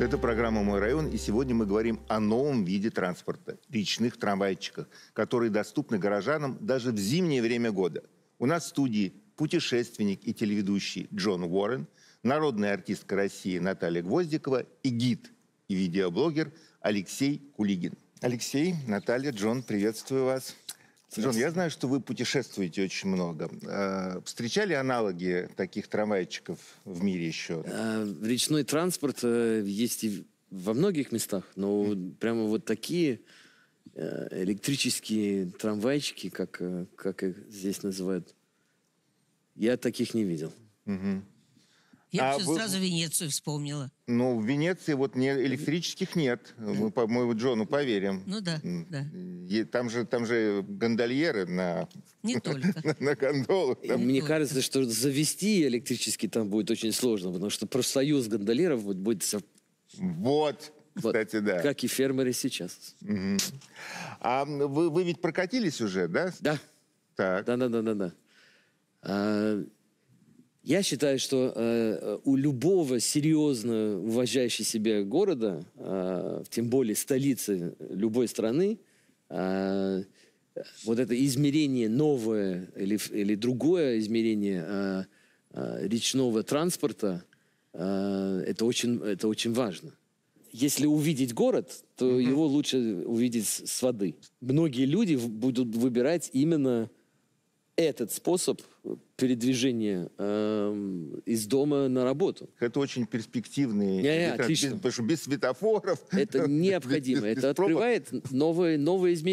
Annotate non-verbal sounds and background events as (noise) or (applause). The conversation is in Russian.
Это программа «Мой район», и сегодня мы говорим о новом виде транспорта – личных трамвайчиках, которые доступны горожанам даже в зимнее время года. У нас в студии путешественник и телеведущий Джон Уоррен, народная артистка России Наталья Гвоздикова и гид и видеоблогер Алексей Кулигин. Алексей, Наталья, Джон, приветствую вас. Джон, я знаю, что вы путешествуете очень много. А, встречали аналоги таких трамвайчиков в мире еще? Э, речной транспорт э, есть и во многих местах, но mm. прямо вот такие э, электрические трамвайчики, как, как их здесь называют, я таких не видел. Угу. Я а вы... сразу Венецию вспомнила. Ну, в Венеции вот не, электрических нет. Мы, по моему Джону поверим. Ну да, да. И там же, там же гондольеры на... Не только. (laughs) на, гондолах. Мне кажется, что завести электрический там будет очень сложно, потому что профсоюз гондолеров будет... будет... Вот, Кстати, да. Как и фермеры сейчас. А вы, ведь прокатились уже, да? Да. Так. Да, да, да, да, да. А, я считаю, что э, у любого серьезно уважающего себя города, э, тем более столицы любой страны, э, вот это измерение новое или, или другое измерение э, э, речного транспорта, э, это, очень, это очень важно. Если увидеть город, то mm-hmm. его лучше увидеть с, с воды. Многие люди будут выбирать именно этот способ передвижения э, из дома на работу. Это очень перспективный. Не, не, отлично. Без, без светофоров. Это (laughs) необходимо. Без, без, это без открывает новые, новые измерения.